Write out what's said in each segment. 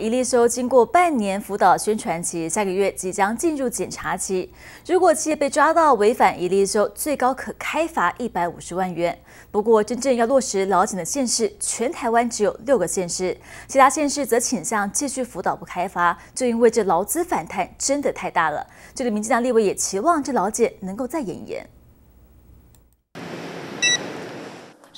伊利修经过半年辅导宣传期，下个月即将进入检查期。如果企业被抓到违反伊利修，最高可开罚一百五十万元。不过，真正要落实老检的县市，全台湾只有六个县市，其他县市则倾向继续辅导不开发，就因为这劳资反弹真的太大了。这个民进党立委也期望这老检能够再演一演。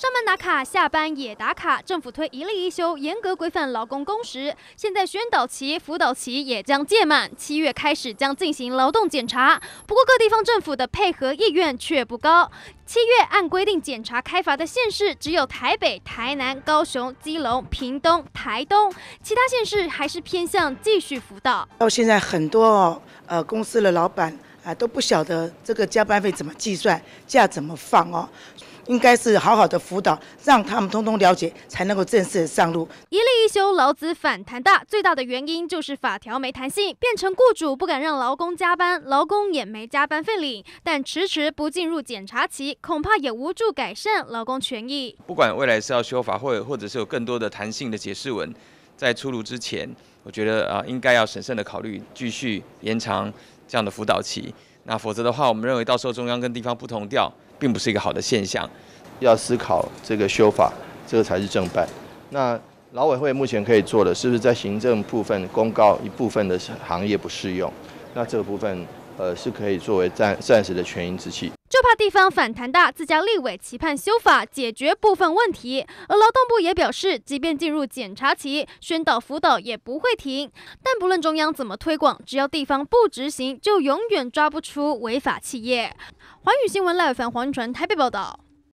上班打卡，下班也打卡。政府推一例一休，严格规范劳工工时。现在宣导期、辅导期也将届满，七月开始将进行劳动检查。不过，各地方政府的配合意愿却不高。七月按规定检查开罚的县市只有台北、台南、高雄、基隆、屏东、台东，其他县市还是偏向继续辅导。到现在，很多呃公司的老板啊都不晓得这个加班费怎么计算，假怎么放哦。应该是好好的辅导，让他们通通了解，才能够正式上路。一例一休，劳资反弹大，最大的原因就是法条没弹性，变成雇主不敢让劳工加班，劳工也没加班费领。但迟迟不进入检查期，恐怕也无助改善劳工权益。不管未来是要修法，或或者是有更多的弹性的解释文，在出炉之前，我觉得啊，应该要审慎的考虑继续延长。这样的辅导期，那否则的话，我们认为到时候中央跟地方不同调，并不是一个好的现象。要思考这个修法，这个才是正办。那劳委会目前可以做的，是不是在行政部分公告一部分的行业不适用？那这个部分，呃，是可以作为暂暂时的权宜之计。就怕地方反弹大，自家立委期盼修法解决部分问题。而劳动部也表示，即便进入检查期，宣导辅导也不会停。但不论中央怎么推广，只要地方不执行，就永远抓不出违法企业。环宇新闻赖尔凡，传台北报道。